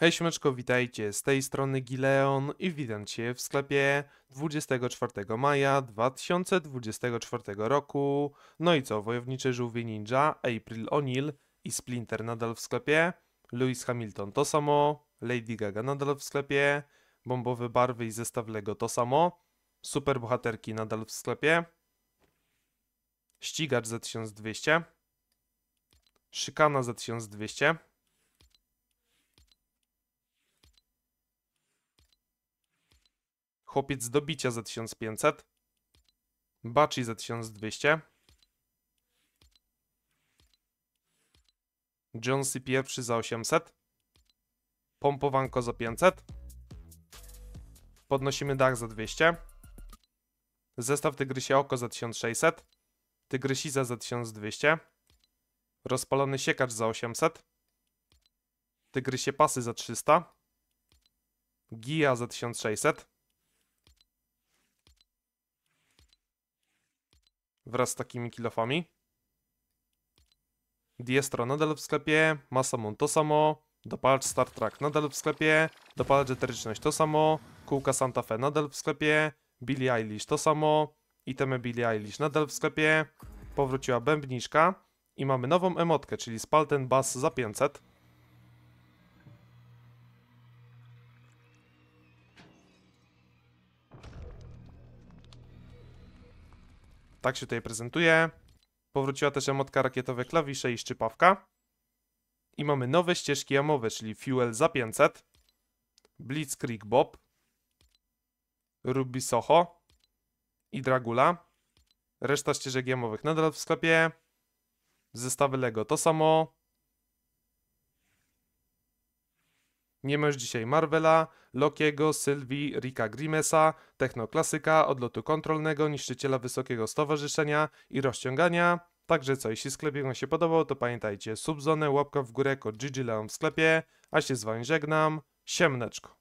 Hej siemeczko, witajcie, z tej strony Gileon i witam Cię w sklepie 24 maja 2024 roku. No i co, wojownicze żółwie ninja, April O'Neil i Splinter nadal w sklepie, Lewis Hamilton to samo, Lady Gaga nadal w sklepie, bombowe barwy i zestaw Lego to samo, superbohaterki nadal w sklepie, ścigacz za 1200, szykana za 1200, Chłopiec do bicia za 1500. Baczy za 1200. Jonesy pierwszy za 800. Pompowanko za 500. Podnosimy dach za 200. Zestaw tygrysie oko za 1600. Tygrysiza za 1200. Rozpalony siekacz za 800. Tygrysie pasy za 300. Gija za 1600. wraz z takimi kilofami. Diestro nadal w sklepie, Masamon to samo, dopalacz Star Trek nadal w sklepie, dopalacz Eteryczność to samo, kółka Santa Fe nadal w sklepie, Billie Eilish to samo, itemy Billie Eilish nadal w sklepie, powróciła bębniczka i mamy nową emotkę, czyli Spalten Bass za 500. Tak się tutaj prezentuje. Powróciła też emotka rakietowe klawisze i szczypawka. I mamy nowe ścieżki jamowe, czyli Fuel za 500, Blitzkrieg Bob, Ruby Soho i Dragula. Reszta ścieżek jamowych nadal w sklepie. Zestawy Lego to samo. Nie masz dzisiaj Marvela, Lokiego, Sylwii, Rika, Grimesa, Technoklasyka, Odlotu Kontrolnego, Niszczyciela Wysokiego Stowarzyszenia i Rozciągania. Także co, jeśli sklepik Wam się podobał, to pamiętajcie, subzonę, łapka w górę, kod GG w sklepie, a się z Wami żegnam, siemneczko.